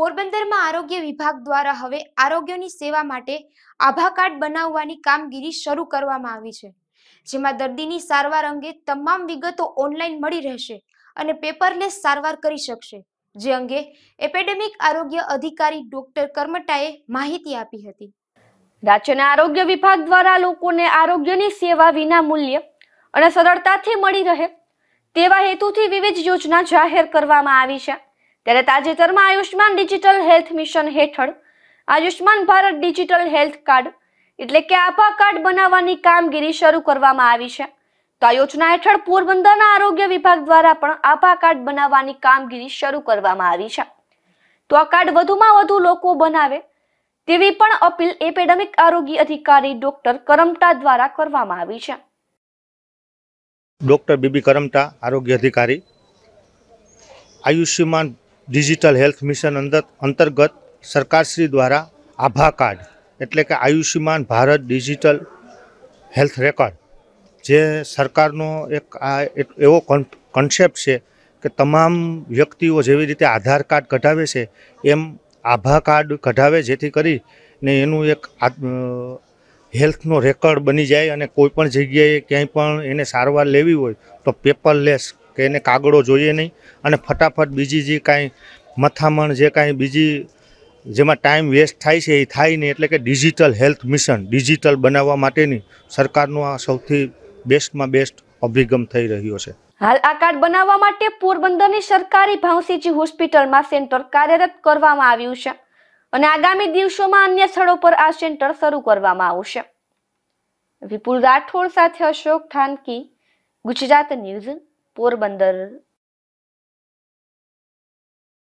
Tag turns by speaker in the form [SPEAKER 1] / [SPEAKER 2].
[SPEAKER 1] પોરબંદરમાં આરોગ્ય વિભાગ દ્વારા હવે આરોગ્યની સેવા માટે આભા કાર્ડ બનાવવાની કામગીરી શરૂ કરવામાં આવી છે જેમાં દર્દીની સારવાર અંગે તમામ વિગતો ઓનલાઈન મળી રહેશે અને પેપરલેસ સારવાર કરી શકશે જે અંગે એપેડેમિક આરોગ્ય અધિકારી ડોક્ટર કર્મટાએ માહિતી આપી હતી રાજ્યના આરોગ્ય
[SPEAKER 2] વિભાગ દ્વારા લોકોને આરોગ્યની સેવા વિના મૂલ્ય અને સરળતાથી મળી રહે તેવા હેતુથી વિવિધ યોજના જાહેર કરવામાં આવી છે ત્યારે તાજેતરમાં આયુષ્માન ડિજિટલ હેલ્થ મિશન હેઠળ Ayushman Bharat digital health card એટલે કે આભા કાર્ડ બનાવવાની કામગીરી શરૂ કરવામાં આવી છે તો આ યોજના હેઠળ પોરબંદરના આરોગ્ય વિભાગ દ્વારા પણ આપા કાર્ડ બનાવવાની કામગીરી શરૂ કરવામાં આવી છે તો આ કાર્ડ વધુમાં વધુ લોકો બનાવે તેવી પણ અપીલ એપેડેમિક આરોગ્ય અધિકારી ડોક્ટર કરમતા દ્વારા કરવામાં આવી છે
[SPEAKER 3] ડૉક્ટર બીબી કરમટા આરોગ્ય અધિકારી આયુષ્યમાન ડિજિટલ હેલ્થ મિશન અંદર અંતર્ગત સરકારશ્રી દ્વારા આભા કાર્ડ એટલે કે Ayushman Bharat digital health record જે સરકારનો એક આ એવો કોન્સેપ્ટ છે કે તમામ વ્યક્તિઓ જેવી રીતે આધાર કાર્ડ કઢાવે છે એમ આભા કાર્ડ કઢાવે જેથી કરીને એનું એક હેલ્થનો રેકોર્ડ બની જાય અને કોઈપણ જગ્યાએ ક્યાંય પણ એને સારવાર લેવી હોય તો પેપરલેસ કે એને કાગળો જોઈએ નહીં અને ફટાફટ બીજી જે કાંઈ મથામણ જે કાંઈ બીજી જેમાં ટાઈમ વેસ્ટ થાય છે એ થાય નહીં એટલે કે ડિજિટલ હેલ્થ મિશન ડિજિટલ બનાવવા માટેની સરકારનું આ સૌથી બેસ્ટમાં બેસ્ટ અભિગમ થઈ રહ્યો છે
[SPEAKER 2] હાલ આ કાર્ડ બનાવવા માટે પોરબંદરની સરકારી ભાવસીજી હોસ્પિટલમાં સેન્ટર કાર્યરત કરવામાં આવ્યું છે અને આગામી દિવસોમાં અન્ય સ્થળો પર આ સેન્ટર શરૂ કરવામાં આવશે વિપુલ રાઠોડ સાથે અશોક થાનકી ગુજરાત ન્યૂઝ પોરબંદર